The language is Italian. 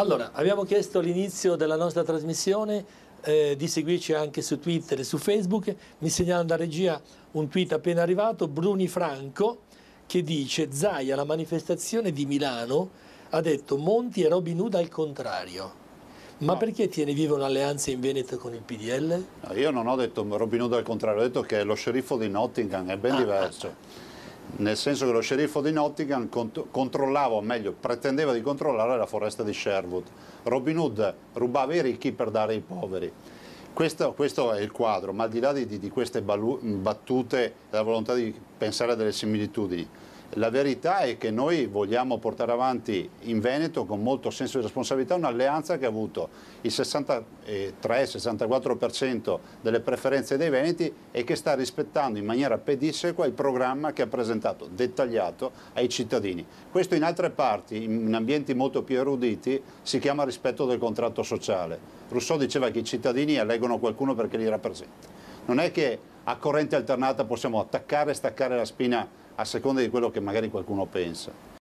Allora, abbiamo chiesto all'inizio della nostra trasmissione eh, di seguirci anche su Twitter e su Facebook. Mi segnalano da regia un tweet appena arrivato, Bruni Franco, che dice Zaia, la manifestazione di Milano, ha detto Monti e Robin Hood al contrario. Ma no. perché tiene viva un'alleanza in Veneto con il PDL? No, io non ho detto Robin Hood al contrario, ho detto che lo sceriffo di Nottingham è ben ah, ah diverso. Ah nel senso che lo sceriffo di Nottingham controllava, o meglio, pretendeva di controllare la foresta di Sherwood. Robin Hood rubava i ricchi per dare ai poveri. Questo, questo è il quadro, ma al di là di, di queste battute e la volontà di pensare a delle similitudini, la verità è che noi vogliamo portare avanti in Veneto con molto senso di responsabilità un'alleanza che ha avuto il 63-64% delle preferenze dei Veneti e che sta rispettando in maniera pedissequa il programma che ha presentato, dettagliato, ai cittadini. Questo in altre parti, in ambienti molto più eruditi, si chiama rispetto del contratto sociale. Rousseau diceva che i cittadini eleggono qualcuno perché li rappresenta. Non è che a corrente alternata possiamo attaccare e staccare la spina a seconda di quello che magari qualcuno pensa.